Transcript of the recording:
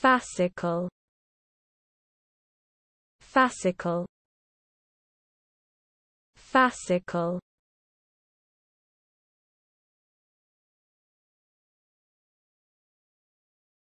Fascicle Fascicle Fascicle